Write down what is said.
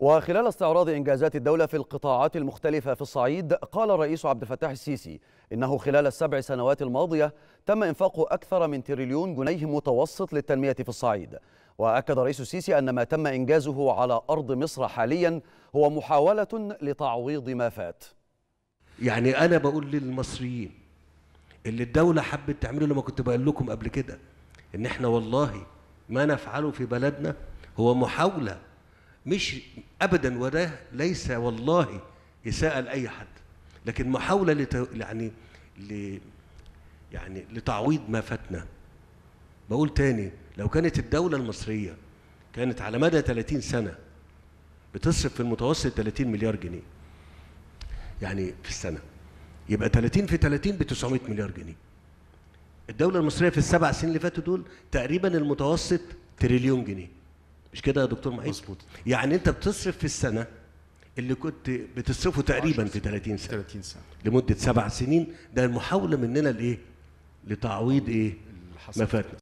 وخلال استعراض إنجازات الدولة في القطاعات المختلفة في الصعيد قال الرئيس عبد الفتاح السيسي إنه خلال السبع سنوات الماضية تم إنفاق أكثر من تريليون جنيه متوسط للتنمية في الصعيد وأكد الرئيس السيسي أن ما تم إنجازه على أرض مصر حاليا هو محاولة لتعويض ما فات يعني أنا بقول للمصريين اللي الدولة حبت تعمله لما كنت بقول لكم قبل كده إن إحنا والله ما نفعله في بلدنا هو محاولة مش ابدا وده ليس والله اساءه لاي حد لكن محاوله لت... يعني ل... يعني لتعويض ما فاتنا بقول تاني لو كانت الدوله المصريه كانت على مدى 30 سنه بتصرف في المتوسط 30 مليار جنيه يعني في السنه يبقى 30 في 30 ب 900 مليار جنيه الدوله المصريه في السبع سنين اللي فاتوا دول تقريبا المتوسط تريليون جنيه مش كده يا دكتور محيط؟ مظبوط يعني انت بتصرف في السنه اللي كنت بتصرفه تقريبا في 30 سنه 30 سنه لمده سبع سنين ده محاوله مننا لايه؟ لتعويض ايه؟ ما فاتنا